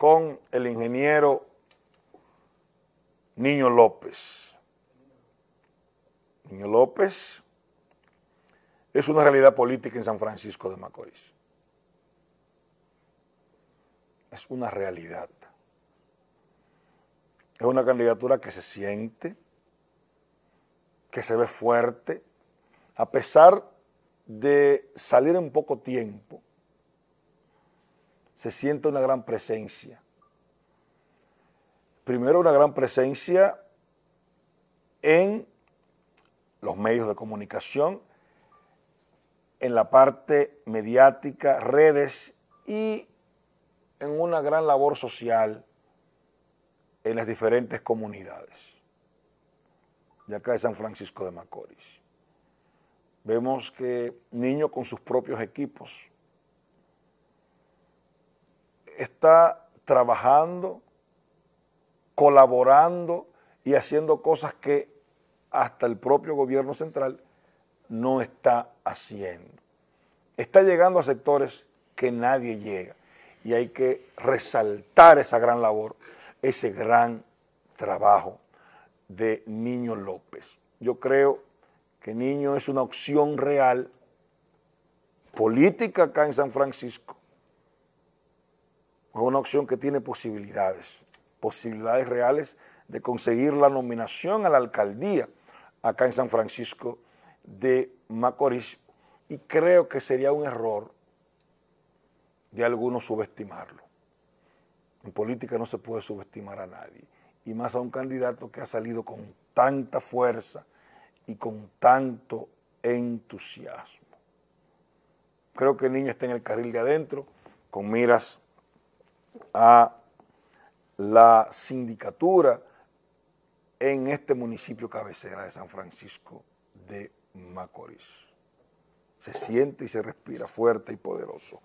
con el ingeniero Niño López. Niño López es una realidad política en San Francisco de Macorís. Es una realidad. Es una candidatura que se siente, que se ve fuerte, a pesar de salir en poco tiempo, se siente una gran presencia. Primero una gran presencia en los medios de comunicación, en la parte mediática, redes y en una gran labor social en las diferentes comunidades de acá de San Francisco de Macorís. Vemos que niños con sus propios equipos está trabajando, colaborando y haciendo cosas que hasta el propio gobierno central no está haciendo. Está llegando a sectores que nadie llega y hay que resaltar esa gran labor, ese gran trabajo de Niño López. Yo creo que Niño es una opción real política acá en San Francisco es una opción que tiene posibilidades, posibilidades reales de conseguir la nominación a la alcaldía acá en San Francisco de Macorís y creo que sería un error de algunos subestimarlo. En política no se puede subestimar a nadie y más a un candidato que ha salido con tanta fuerza y con tanto entusiasmo. Creo que el niño está en el carril de adentro con miras a la sindicatura en este municipio cabecera de San Francisco de Macorís. Se siente y se respira fuerte y poderoso.